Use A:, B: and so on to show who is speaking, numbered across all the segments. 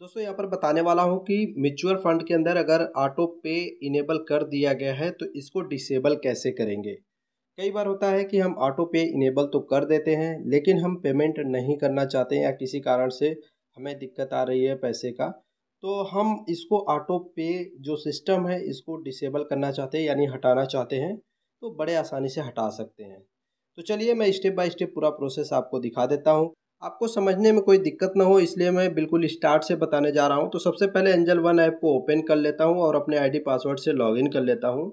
A: दोस्तों यहाँ पर बताने वाला हूँ कि म्यूचुअल फंड के अंदर अगर ऑटो पे इनेबल कर दिया गया है तो इसको डिसेबल कैसे करेंगे कई बार होता है कि हम ऑटो पे इनेबल तो कर देते हैं लेकिन हम पेमेंट नहीं करना चाहते हैं या किसी कारण से हमें दिक्कत आ रही है पैसे का तो हम इसको ऑटो पे जो सिस्टम है इसको डिसेबल करना चाहते हैं यानी हटाना चाहते हैं तो बड़े आसानी से हटा सकते हैं तो चलिए मैं स्टेप बाय स्टेप पूरा प्रोसेस आपको दिखा देता हूँ आपको समझने में कोई दिक्कत ना हो इसलिए मैं बिल्कुल स्टार्ट से बताने जा रहा हूँ तो सबसे पहले एंजल वन ऐप को ओपन कर लेता हूँ और अपने आईडी पासवर्ड से लॉगिन कर लेता हूँ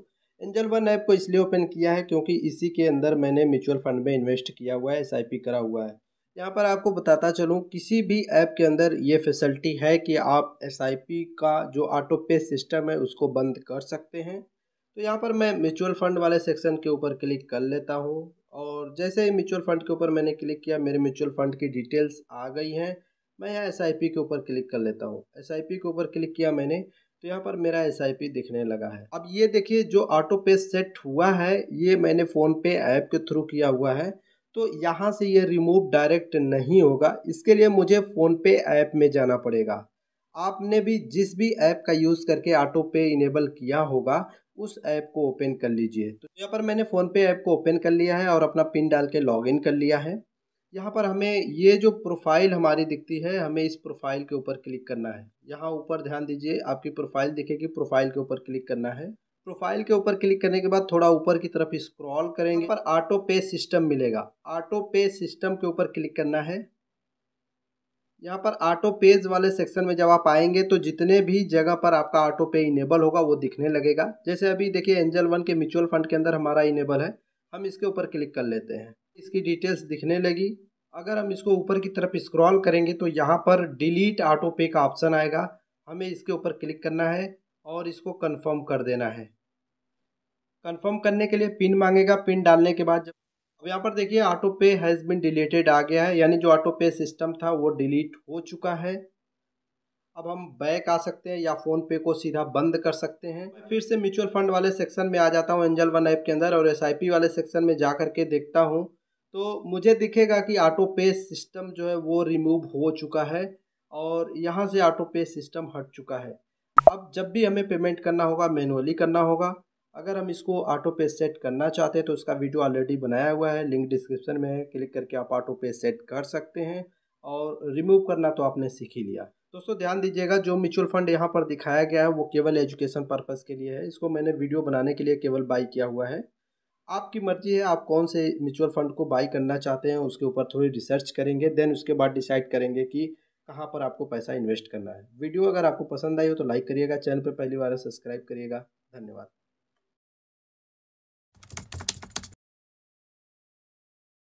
A: एंजल वन ऐप को इसलिए ओपन किया है क्योंकि इसी के अंदर मैंने म्यूचुअल फंड में इन्वेस्ट किया हुआ है एस करा हुआ है यहाँ पर आपको बताता चलूँ किसी भी ऐप के अंदर ये फैसिलिटी है कि आप एस का जो ऑटो पे सिस्टम है उसको बंद कर सकते हैं तो यहाँ पर मैं म्यूचुअल फंड वाले सेक्शन के ऊपर क्लिक कर लेता हूँ और जैसे ही म्यूचुअल फंड के ऊपर मैंने क्लिक किया मेरे म्यूचुअल फंड की डिटेल्स आ गई हैं मैं यहाँ एस के ऊपर क्लिक कर लेता हूँ एस के ऊपर क्लिक किया मैंने तो यहाँ पर मेरा एस दिखने लगा है अब ये देखिए जो ऑटो पे सेट हुआ है ये मैंने फ़ोन पे ऐप के थ्रू किया हुआ है तो यहाँ से ये रिमूव डायरेक्ट नहीं होगा इसके लिए मुझे फ़ोनपे ऐप में जाना पड़ेगा आपने भी जिस भी ऐप का यूज़ करके ऑटो पे इनेबल किया होगा उस ऐप को ओपन कर लीजिए तो यहाँ पर मैंने फ़ोनपे ऐप को ओपन कर लिया है और अपना पिन डाल के इन कर लिया है यहाँ पर हमें ये जो प्रोफाइल हमारी दिखती है हमें इस प्रोफाइल के ऊपर क्लिक करना है यहाँ ऊपर ध्यान दीजिए आपकी प्रोफाइल दिखेगी प्रोफाइल के ऊपर क्लिक करना है प्रोफाइल के ऊपर क्लिक करने के बाद थोड़ा ऊपर की तरफ स्क्रॉल करेंगे पर ऑटो पे सिस्टम मिलेगा ऑटो पे सिस्टम के ऊपर क्लिक करना है यहाँ पर ऑटो पेज वाले सेक्शन में जब आप आएंगे तो जितने भी जगह पर आपका ऑटो पे इनेबल होगा वो दिखने लगेगा जैसे अभी देखिए एंजल वन के म्यूचुअल फंड के अंदर हमारा इनेबल है हम इसके ऊपर क्लिक कर लेते हैं इसकी डिटेल्स दिखने लगी अगर हम इसको ऊपर की तरफ स्क्रॉल करेंगे तो यहाँ पर डिलीट ऑटो पे का ऑप्शन आएगा हमें इसके ऊपर क्लिक करना है और इसको कन्फर्म कर देना है कन्फर्म करने के लिए पिन मांगेगा पिन डालने के बाद जब अब यहाँ पर देखिए ऑटो पे हैज़ बिन डिलीटेड आ गया है यानी जो ऑटो पे सिस्टम था वो डिलीट हो चुका है अब हम बैक आ सकते हैं या फ़ोन पे को सीधा बंद कर सकते हैं फिर से म्यूचुअल फंड वाले सेक्शन में आ जाता हूँ एंजल वन ऐप के अंदर और एस वाले सेक्शन में जा कर के देखता हूँ तो मुझे दिखेगा कि ऑटो पे सिस्टम जो है वो रिमूव हो चुका है और यहाँ से ऑटो पे सिस्टम हट चुका है अब जब भी हमें पेमेंट करना होगा मैनुअली करना होगा अगर हम इसको ऑटो पे सेट करना चाहते हैं तो इसका वीडियो ऑलरेडी बनाया हुआ है लिंक डिस्क्रिप्शन में है क्लिक करके आप ऑटो पे सेट कर सकते हैं और रिमूव करना तो आपने सीख ही लिया दोस्तों ध्यान दीजिएगा जो म्यूचुअल फंड यहाँ पर दिखाया गया है वो केवल एजुकेशन पर्पज़ के लिए है इसको मैंने वीडियो बनाने के लिए केवल बाई किया हुआ है आपकी मर्जी है आप कौन से म्यूचुअल फंड को बाई करना चाहते हैं उसके ऊपर थोड़ी रिसर्च करेंगे देन उसके बाद डिसाइड करेंगे कि कहाँ पर आपको पैसा इन्वेस्ट करना है वीडियो अगर आपको पसंद आई हो तो लाइक करिएगा चैनल पर पहली बार सब्सक्राइब करिएगा धन्यवाद